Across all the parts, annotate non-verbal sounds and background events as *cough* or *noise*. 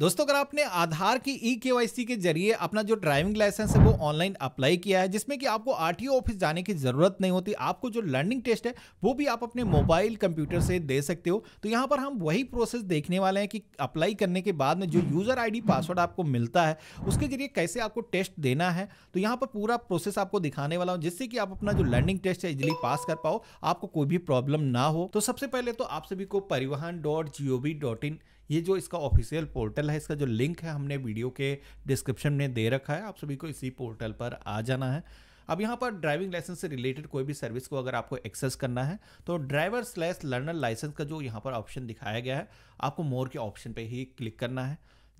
दोस्तों अगर आपने आधार की ई के के जरिए अपना जो ड्राइविंग लाइसेंस है वो ऑनलाइन अप्लाई किया है जिसमें कि आपको आर ऑफिस जाने की जरूरत नहीं होती आपको जो लर्निंग टेस्ट है वो भी आप अपने मोबाइल कंप्यूटर से दे सकते हो तो यहाँ पर हम वही प्रोसेस देखने वाले हैं कि अप्लाई करने के बाद में जो यूजर आई पासवर्ड आपको मिलता है उसके जरिए कैसे आपको टेस्ट देना है तो यहाँ पर पूरा प्रोसेस आपको दिखाने वाला हूँ जिससे कि आप अपना जो लर्निंग टेस्ट है इजिली पास कर पाओ आपको कोई भी प्रॉब्लम ना हो तो सबसे पहले तो आप सभी को Parivahan dot G O V dot in ये जो इसका ऑफिशियल पोर्टल है इसका जो लिंक है हमने वीडियो के डिस्क्रिप्शन में दे रखा है आप सभी को इसी पोर्टल पर आ जाना है अब यहाँ पर ड्राइविंग लाइसेंस से रिलेटेड कोई भी सर्विस को अगर आपको एक्सेस करना है तो ड्राइवर स्लैस लर्नर लाइसेंस का जो यहाँ पर ऑप्शन दिखाया गया है आपको मोर के ऑप्शन पे ही क्लिक करना है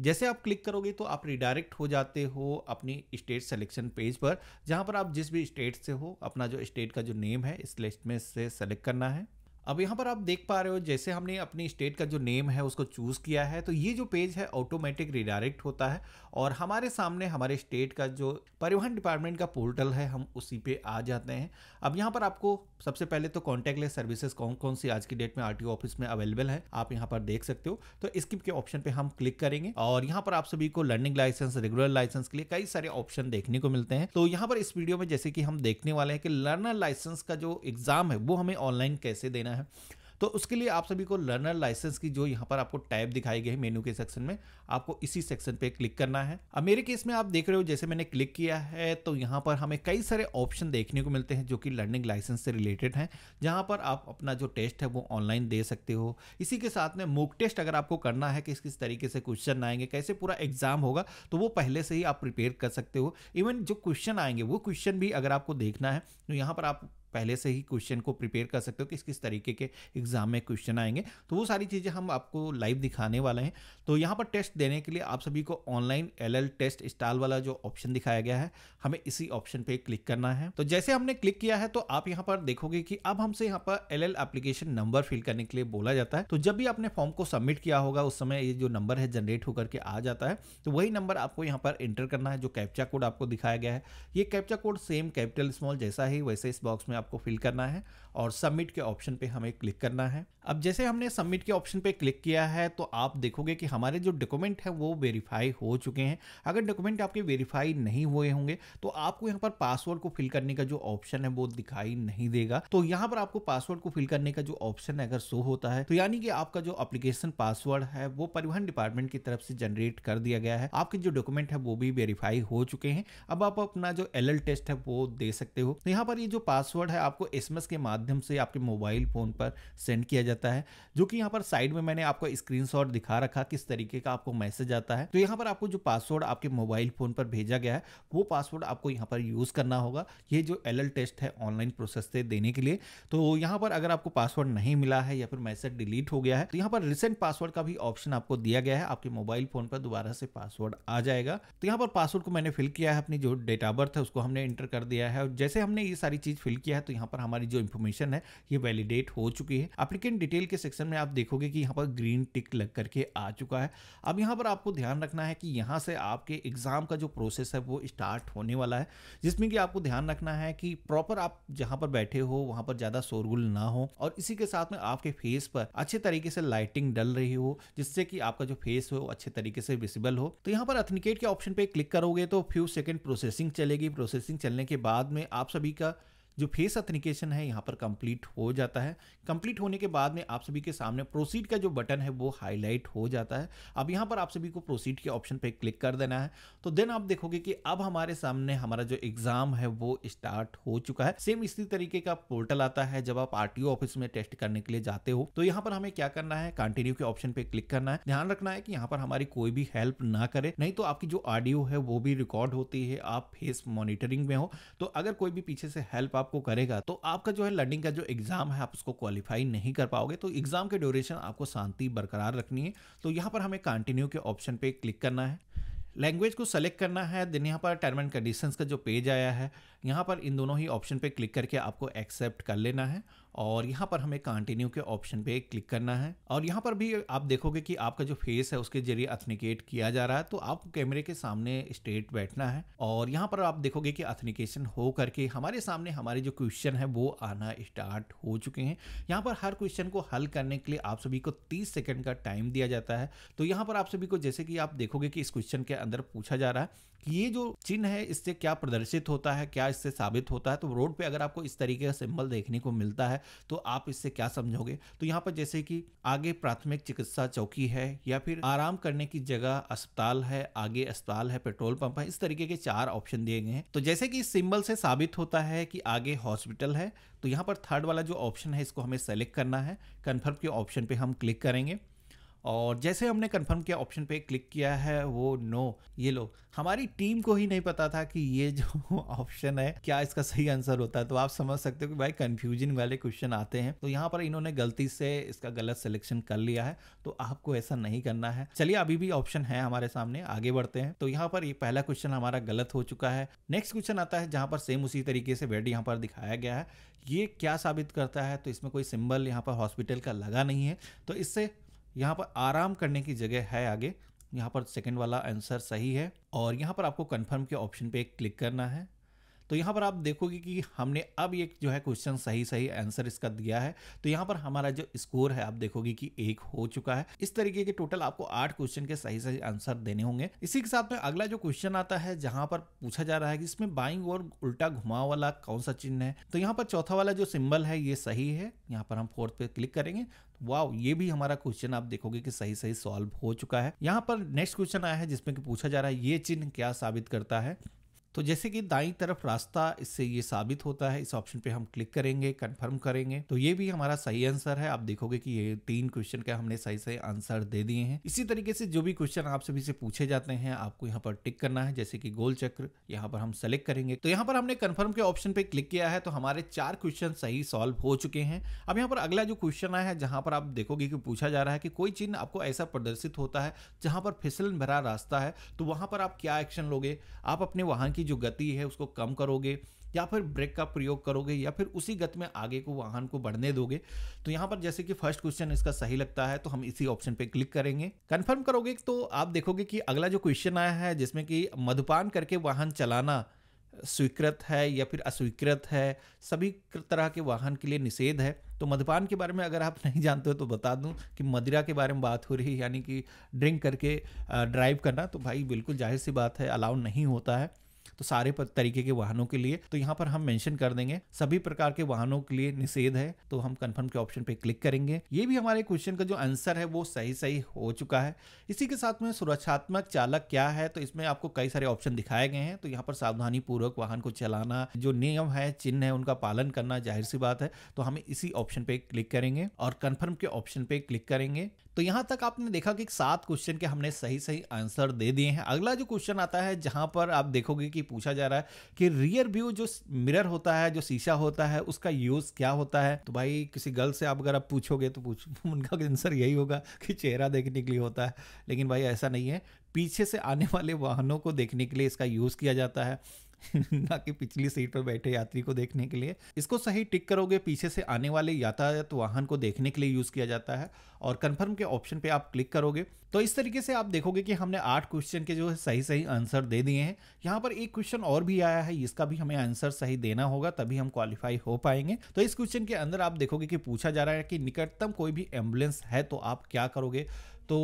जैसे आप क्लिक करोगे तो आप रिडायरेक्ट हो जाते हो अपनी स्टेट सेलेक्शन पेज पर जहाँ पर आप जिस भी स्टेट से हो अपना जो स्टेट का जो नेम है इस लिस्ट में से सेलेक्ट करना है अब यहाँ पर आप देख पा रहे हो जैसे हमने अपनी स्टेट का जो नेम है उसको चूज़ किया है तो ये जो पेज है ऑटोमेटिक रिडायरेक्ट होता है और हमारे सामने हमारे स्टेट का जो परिवहन डिपार्टमेंट का पोर्टल है हम उसी पे आ जाते हैं अब यहाँ पर आपको सबसे पहले तो कॉन्टैक्टलेस सर्विसेज कौन कौन सी आज की डेट में आर ऑफिस में अवेलेबल है आप यहाँ पर देख सकते हो तो स्किप के ऑप्शन पे हम क्लिक करेंगे और यहाँ पर आप सभी को लर्निंग लाइसेंस रेगुलर लाइसेंस के लिए कई सारे ऑप्शन देखने को मिलते हैं तो यहाँ पर इस वीडियो में जैसे कि हम देखने वाले हैं कि लर्नर लाइसेंस का जो एग्जाम है वो हमें ऑनलाइन कैसे देना करना है तो उसके लिए आप सभी को लर्नर लाइसेंस की जो यहाँ पर आपको टैब दिखाई गई है मेनू के सेक्शन में आपको इसी सेक्शन पे क्लिक करना है अब मेरे केस में आप देख रहे हो जैसे मैंने क्लिक किया है तो यहाँ पर हमें कई सारे ऑप्शन देखने को मिलते हैं जो कि लर्निंग लाइसेंस से रिलेटेड हैं जहाँ पर आप अपना जो टेस्ट है वो ऑनलाइन दे सकते हो इसी के साथ में मोक टेस्ट अगर आपको करना है किस किस तरीके से क्वेश्चन आएंगे कैसे पूरा एग्जाम होगा तो वो पहले से ही आप प्रिपेयर कर सकते हो इवन जो क्वेश्चन आएंगे वो क्वेश्चन भी अगर आपको देखना है तो यहाँ पर आप पहले से ही क्वेश्चन को प्रिपेयर कर सकते हो किस किस तरीके के एग्जाम में क्वेश्चन आएंगे तो वो सारी चीज़ें हम आपको लाइव दिखाने वाले हैं तो यहाँ पर टेस्ट देने के लिए आप सभी को ऑनलाइन एल टेस्ट स्टाल वाला जो ऑप्शन दिखाया गया है हमें इसी ऑप्शन पर क्लिक करना है तो जैसे हमने क्लिक किया है तो आप यहाँ पर देखोगे कि अब हमसे यहाँ पर L L application number fill करने के लिए बोला जाता है तो जब भी आपने फॉर्म को सबमिट किया होगा उस समय ये जो नंबर है जनरेट होकर के आ जाता है तो वही नंबर आपको यहाँ पर एंटर करना है जो कैप्चा कोड आपको दिखाया गया है ये captcha code same capital small जैसा ही वैसे इस बॉक्स में आपको फिल करना है और सबमिट के ऑप्शन पे हमें क्लिक करना है अब जैसे हमने सबमिट के ऑप्शन पे क्लिक किया है तो आप देखोगे कि हमारे जो डॉक्यूमेंट है वो वेरीफाई हो चुके हैं अगर डॉक्यूमेंट आपके वेरीफाई नहीं हुए होंगे तो आपको यहाँ पर पासवर्ड को फिल करने का जो ऑप्शन है वो दिखाई नहीं देगा तो यहाँ पर आपको पासवर्ड को फिल करने का जो ऑप्शन अगर शो होता है तो यानी कि आपका जो अप्लीकेशन पासवर्ड है वो परिवहन डिपार्टमेंट की तरफ से जनरेट कर दिया गया है आपके जो डॉक्यूमेंट है वो भी वेरीफाई हो चुके हैं अब आप अपना जो एल टेस्ट है वो दे सकते हो तो यहाँ पर ये जो पासवर्ड है आपको एस के माध्यम से आपके मोबाइल फोन पर सेंड किया जाता है जो कि यहाँ पर साइड में मैंने आपको स्क्रीन दिखा रखा किस तरीके का आपको मैसेज आता है तो यहाँ पर आपको जो पासवर्ड आपके मोबाइल फोन पर भेजा गया है वो पासवर्ड आपको यहाँ पर यूज करना होगा ये जो एल टेस्ट है ऑनलाइन प्रोसेस से देने के लिए तो यहाँ पर अगर आपको पासवर्ड नहीं मिला है या फिर मैसेज डिलीट हो गया है तो यहाँ पर रिसेंट पासवर्ड का भी ऑप्शन आपको दिया गया है आपके मोबाइल फोन पर दोबारा से पासवर्ड आ जाएगा तो यहाँ पर पासवर्ड को मैंने फिल किया है अपनी जो डेट ऑफ बर्थ है उसको हमने इंटर कर दिया है और जैसे हमने ये सारी चीज फिल किया है तो यहाँ पर हमारी जो इन्फॉर्मेशन है ये वैलिडेट हो चुकी है अप्लीकेंट डिटेल के सेक्शन में आप देखोगे कि यहाँ पर ग्रीन टिक लग करके आ चुका है अब यहाँ पर आपको ध्यान रखना है कि यहाँ से आपके एग्ज़ाम का जो प्रोसेस है वो स्टार्ट होने वाला है जिसमें कि आपको ध्यान रखना है कि प्रॉपर आप जहाँ पर बैठे हो वहाँ पर ज़्यादा शोरगुल ना हो और इसी के साथ में आपके फेस पर अच्छे तरीके से लाइटिंग डल रही हो जिससे कि आपका जो फेस हो अच्छे तरीके से विजिबल हो तो यहाँ पर अथनिकेट के ऑप्शन पर क्लिक करोगे तो फ्यू सेकेंड प्रोसेसिंग चलेगी प्रोसेसिंग चलने के बाद में आप सभी का जो फेस अथनिकेशन है यहाँ पर कंप्लीट हो जाता है कंप्लीट होने के बाद में आप सभी के सामने प्रोसीड का जो बटन है वो हाईलाइट हो जाता है अब यहाँ पर आप सभी को प्रोसीड के ऑप्शन पर क्लिक कर देना है तो देन आप देखोगे कि अब हमारे सामने हमारा जो एग्जाम है वो स्टार्ट हो चुका है सेम इसी तरीके का पोर्टल आता है जब आप आर ऑफिस में टेस्ट करने के लिए जाते हो तो यहाँ पर हमें क्या करना है कंटिन्यू के ऑप्शन पे क्लिक करना है ध्यान रखना है कि यहाँ पर हमारी कोई भी हेल्प ना करे नहीं तो आपकी जो ऑडियो है वो भी रिकॉर्ड होती है आप फेस मॉनिटरिंग में हो तो अगर कोई भी पीछे से हेल्प आपको करेगा तो आपका जो है लर्निंग का जो एग्जाम है आप उसको क्वालिफाई नहीं कर पाओगे तो एग्जाम के ड्यूरेशन आपको शांति बरकरार रखनी है तो यहाँ पर हमें कंटिन्यू के ऑप्शन पे क्लिक करना है लैंग्वेज को सेलेक्ट करना है देन यहाँ पर टर्म एंड कंडीशंस का जो पेज आया है यहाँ पर इन दोनों ही ऑप्शन पे क्लिक करके आपको एक्सेप्ट कर लेना है और यहाँ पर हमें कंटिन्यू के ऑप्शन पे क्लिक करना है और यहाँ पर भी आप देखोगे कि आपका जो फेस है उसके जरिए अथनिकेट किया जा रहा है तो आपको कैमरे के सामने स्ट्रेट बैठना है और यहाँ पर आप देखोगे कि अथनिकेशन हो करके हमारे सामने हमारे जो क्वेश्चन है वो आना स्टार्ट हो चुके हैं यहाँ पर हर क्वेश्चन को हल करने के लिए आप सभी को तीस सेकेंड का टाइम दिया जाता है तो यहाँ पर आप सभी को जैसे कि आप देखोगे कि इस क्वेश्चन के अंदर पूछा जा रहा है कि ये जो चिन्ह है इससे क्या प्रदर्शित होता है क्या इससे साबित होता है तो रोड पे अगर आपको इस तरीके का सिंबल देखने को मिलता है तो आप इससे क्या समझोगे तो यहाँ पर जैसे कि आगे प्राथमिक चिकित्सा चौकी है या फिर आराम करने की जगह अस्पताल है आगे अस्पताल है पेट्रोल पंप है इस तरीके के चार ऑप्शन दिए गए हैं तो जैसे कि इस सिंबल से साबित होता है कि आगे हॉस्पिटल है तो यहाँ पर थर्ड वाला जो ऑप्शन है इसको हमें सेलेक्ट करना है कन्फर्म के ऑप्शन पे हम क्लिक करेंगे और जैसे हमने कंफर्म किया ऑप्शन पे क्लिक किया है वो नो ये लो हमारी टीम को ही नहीं पता था कि ये जो ऑप्शन *laughs* है क्या इसका सही आंसर होता है तो आप समझ सकते हो कि भाई कंफ्यूजन वाले क्वेश्चन आते हैं तो यहाँ पर इन्होंने गलती से इसका गलत सिलेक्शन कर लिया है तो आपको ऐसा नहीं करना है चलिए अभी भी ऑप्शन है हमारे सामने आगे बढ़ते हैं तो यहाँ पर ये पहला क्वेश्चन हमारा गलत हो चुका है नेक्स्ट क्वेश्चन आता है जहाँ पर सेम उसी तरीके से बेड यहाँ पर दिखाया गया है ये क्या साबित करता है तो इसमें कोई सिंबल यहाँ पर हॉस्पिटल का लगा नहीं है तो इससे यहाँ पर आराम करने की जगह है आगे यहाँ पर सेकेंड वाला आंसर सही है और यहाँ पर आपको कन्फर्म के ऑप्शन पे क्लिक करना है तो यहाँ पर आप देखोगे कि हमने अब ये जो है क्वेश्चन सही सही आंसर इसका दिया है तो यहाँ पर हमारा जो स्कोर है आप देखोगे कि एक हो चुका है इस तरीके के टोटल आपको आठ क्वेश्चन के सही सही आंसर देने होंगे इसी के साथ में अगला जो क्वेश्चन आता है जहाँ पर पूछा जा रहा है कि इसमें बाइंग और उल्टा घुमाव वाला कौन सा चिन्ह है तो यहाँ पर चौथा वाला जो सिम्बल है ये सही है यहाँ पर हम फोर्थ पे क्लिक करेंगे वाओ तो ये भी हमारा क्वेश्चन आप देखोगे कि सही सही सॉल्व हो चुका है यहाँ पर नेक्स्ट क्वेश्चन आया है जिसमें कि पूछा जा रहा है ये चिन्ह क्या साबित करता है तो जैसे कि दाई तरफ रास्ता इससे ये साबित होता है इस ऑप्शन पे हम क्लिक करेंगे कंफर्म करेंगे तो ये भी हमारा सही आंसर है आप देखोगे कि ये तीन क्वेश्चन का हमने सही सही आंसर दे दिए हैं इसी तरीके से जो भी क्वेश्चन आप सभी से पूछे जाते हैं आपको यहाँ पर टिक करना है जैसे कि गोल चक्र यहाँ पर हम सेलेक्ट करेंगे तो यहाँ पर हमने कन्फर्म के ऑप्शन पे क्लिक किया है तो हमारे चार क्वेश्चन सही सॉल्व हो चुके हैं अब यहाँ पर अगला जो क्वेश्चन आया है जहाँ पर आप देखोगे कि पूछा जा रहा है कि कोई चिन्ह आपको ऐसा प्रदर्शित होता है जहाँ पर फिसलन भरा रास्ता है तो वहाँ पर आप क्या एक्शन लोगे आप अपने वहां की की जो गति है उसको कम करोगे या फिर ब्रेक का प्रयोग करोगे या फिर उसी गति में आगे को वाहन को बढ़ने दोगे तो यहाँ पर जैसे कि फर्स्ट क्वेश्चन इसका सही लगता है तो हम इसी ऑप्शन पे क्लिक करेंगे कंफर्म करोगे तो आप देखोगे कि अगला जो क्वेश्चन आया है जिसमें कि मधुपान करके वाहन चलाना स्वीकृत है या फिर अस्वीकृत है सभी तरह के वाहन के लिए निषेध है तो मधुपान के बारे में अगर आप नहीं जानते हो तो बता दूं कि मदिरा के बारे में बात हो रही है यानी कि ड्रिंक करके ड्राइव करना तो भाई बिल्कुल जाहिर सी बात है अलाउ नहीं होता है तो सारे तरीके के वाहनों के लिए तो यहाँ पर हम मेंशन कर देंगे सभी प्रकार के वाहनों के लिए निषेध है तो हम कंफर्म के ऑप्शन पे क्लिक करेंगे ये भी हमारे क्वेश्चन का जो आंसर है वो सही सही हो चुका है इसी के साथ में सुरक्षात्मक चालक क्या है तो इसमें आपको कई सारे ऑप्शन दिखाए गए हैं तो यहाँ पर सावधानी पूर्वक वाहन को चलाना जो नियम है चिन्ह है उनका पालन करना जाहिर सी बात है तो हम इसी ऑप्शन पे क्लिक करेंगे और कन्फर्म के ऑप्शन पे क्लिक करेंगे तो यहाँ तक आपने देखा कि सात क्वेश्चन के हमने सही सही आंसर दे दिए हैं अगला जो क्वेश्चन आता है जहाँ पर आप देखोगे कि पूछा जा रहा है कि रियर व्यू जो मिरर होता है जो शीशा होता है उसका यूज़ क्या होता है तो भाई किसी गर्ल से आप अगर आप पूछोगे तो पूछ *laughs* उनका आंसर यही होगा कि चेहरा देखने के लिए होता है लेकिन भाई ऐसा नहीं है पीछे से आने वाले वाहनों को देखने के लिए इसका यूज़ किया जाता है *laughs* ना कि पिछली सीट पर बैठे यात्री को देखने के लिए इसको सही टिक करोगे पीछे से आने वाले यातायात वाहन को देखने के लिए यूज़ किया जाता है और कन्फर्म के ऑप्शन पे आप क्लिक करोगे तो इस तरीके से आप देखोगे कि हमने आठ क्वेश्चन के जो है सही सही आंसर दे दिए हैं यहाँ पर एक क्वेश्चन और भी आया है इसका भी हमें आंसर सही देना होगा तभी हम क्वालिफाई हो पाएंगे तो इस क्वेश्चन के अंदर आप देखोगे कि पूछा जा रहा है कि निकटतम कोई भी एम्बुलेंस है तो आप क्या करोगे तो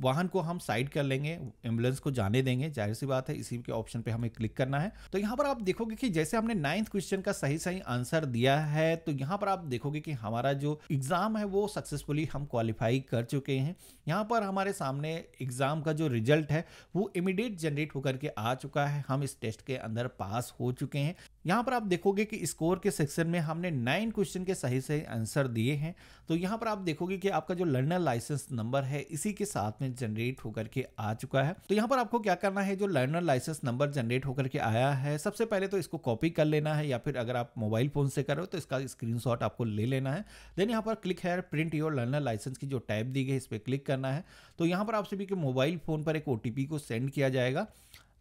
वाहन को हम साइड कर लेंगे एम्बुलेंस को जाने देंगे जाहिर सी बात है इसी के ऑप्शन पे हमें क्लिक करना है तो यहाँ पर आप देखोगे कि जैसे हमने नाइन्थ क्वेश्चन का सही सही आंसर दिया है तो यहाँ पर आप देखोगे कि हमारा जो एग्जाम है वो सक्सेसफुली हम क्वालिफाई कर चुके हैं यहाँ पर हमारे सामने एग्ज़ाम का जो रिजल्ट है वो इमीडिएट जनरेट होकर के आ चुका है हम इस टेस्ट के अंदर पास हो चुके हैं यहाँ पर आप देखोगे कि स्कोर के सेक्शन में हमने नाइन क्वेश्चन के सही सही आंसर दिए हैं तो यहाँ पर आप देखोगे कि आपका जो लर्नर लाइसेंस नंबर है इसी के साथ में जनरेट होकर के आ चुका है तो यहाँ पर आपको क्या करना है जो लर्नर लाइसेंस नंबर जनरेट होकर के आया है सबसे पहले तो इसको कॉपी कर लेना है या फिर अगर आप मोबाइल फोन से करो तो इसका स्क्रीन आपको ले लेना है देन यहाँ पर क्लिक है प्रिंट योर लर्नर लाइसेंस की जो टाइप दी गई इस पर क्लिक करना है तो यहाँ पर आप सभी के मोबाइल फ़ोन पर एक ओ को सेंड किया जाएगा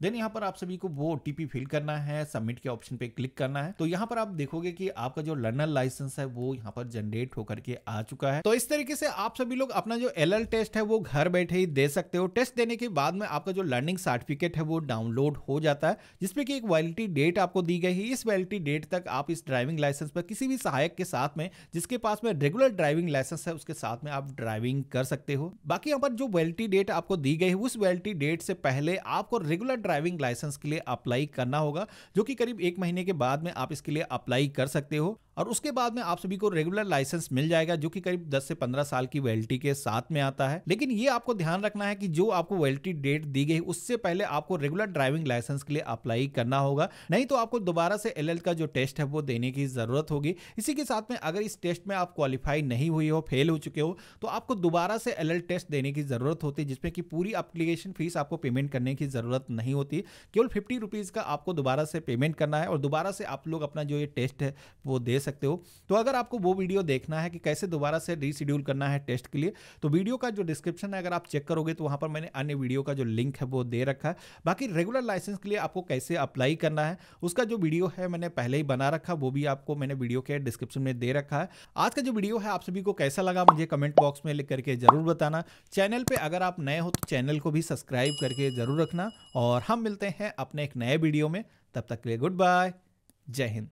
देन यहाँ पर आप सभी को वो ओटीपी फिल करना है सबमिट के ऑप्शन पे क्लिक करना है तो यहाँ पर आप देखोगे कि आपका जो लर्नर लाइसेंस है वो यहाँ पर जनरेट होकर के आ चुका है तो इस तरीके से आप सभी लोग अपना जो एल टेस्ट है वो घर बैठे ही दे सकते हो टेस्ट देने के बाद में आपका जो लर्निंग सर्टिफिकेट है वो डाउनलोड हो जाता है जिसपे की एक वैलिटी डेट आपको दी गई है इस वैलिटी डेट तक आप इस ड्राइविंग लाइसेंस पर किसी भी सहायक के साथ में जिसके पास में रेगुलर ड्राइविंग लाइसेंस है उसके साथ में आप ड्राइविंग कर सकते हो बाकी यहाँ पर जो वैलिटी डेट आपको दी गई है उस वैलिटी डेट से पहले आपको रेगुलर ड्राइविंग लाइसेंस के लिए अप्लाई करना होगा जो कि करीब एक महीने के बाद में आप इसके लिए अप्लाई कर सकते हो और उसके बाद में आप सभी को रेगुलर लाइसेंस मिल जाएगा जो कि करीब 10 से 15 साल की वैलिटी के साथ में आता है लेकिन ये आपको ध्यान रखना है कि जो आपको वैलिटी डेट दी गई उससे पहले आपको रेगुलर ड्राइविंग लाइसेंस के लिए अप्लाई करना होगा नहीं तो आपको दोबारा से एल का जो टेस्ट है वो देने की जरूरत होगी इसी के साथ में अगर इस टेस्ट में आप क्वालिफाई नहीं हुई हो फेल हो चुके हो तो आपको दोबारा से एल टेस्ट देने की जरूरत होती है जिसमें कि पूरी अप्लीकेशन फीस आपको पेमेंट करने की जरूरत नहीं होती केवल फिफ्टी रुपीज का आपको दोबारा से पेमेंट करना है और दोबारा से आप लोग अपना जो ये टेस्ट है वो दे सकते सकते हो तो अगर आपको वो वीडियो देखना है कि कैसे दोबारा से रीशेड्यूल करना है टेस्ट के लिए तो वीडियो का जो डिस्क्रिप्शन है अगर आप चेक करोगे तो वहां पर मैंने अन्य वीडियो का जो लिंक है वो दे रखा है बाकी रेगुलर लाइसेंस के लिए आपको कैसे अप्लाई करना है उसका जो वीडियो है मैंने पहले ही बना रखा वो भी आपको मैंने वीडियो के डिस्क्रिप्शन में दे रखा है आज का जो वीडियो है आप सभी को कैसा लगा मुझे कमेंट बॉक्स में लिख करके जरूर बताना चैनल पर अगर आप नए हो तो चैनल को भी सब्सक्राइब करके जरूर रखना और हम मिलते हैं अपने एक नए वीडियो में तब तक के लिए गुड बाय जय हिंद